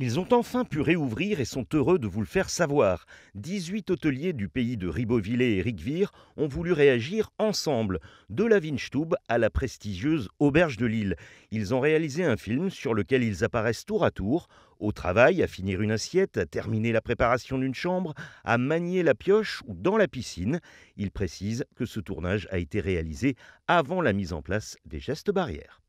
Ils ont enfin pu réouvrir et sont heureux de vous le faire savoir. 18 hôteliers du pays de Ribeauvillé et Riquevire ont voulu réagir ensemble, de la Vinchtube à la prestigieuse Auberge de Lille. Ils ont réalisé un film sur lequel ils apparaissent tour à tour, au travail, à finir une assiette, à terminer la préparation d'une chambre, à manier la pioche ou dans la piscine. Ils précisent que ce tournage a été réalisé avant la mise en place des gestes barrières.